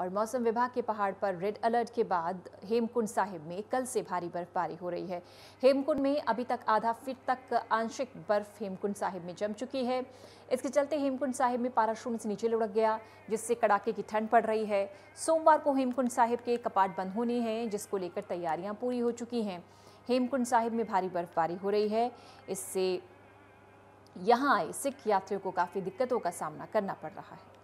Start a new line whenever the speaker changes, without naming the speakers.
और मौसम विभाग के पहाड़ पर रेड अलर्ट के बाद हेमकुंड साहिब में कल से भारी बर्फबारी हो रही है हेमकुंड में अभी तक आधा फीट तक आंशिक बर्फ हेमकुंड साहिब में जम चुकी है इसके चलते हेमकुंड साहिब में पारा शून्य से नीचे लुढ़क गया जिससे कड़ाके की ठंड पड़ रही है सोमवार को हेमकुंड साहिब के कपाट बंद होने हैं जिसको लेकर तैयारियाँ पूरी हो चुकी हैं हेमकुंड साहिब में भारी बर्फबारी हो रही है इससे यहाँ आए सिख यात्रियों को काफ़ी दिक्कतों का सामना करना पड़ रहा है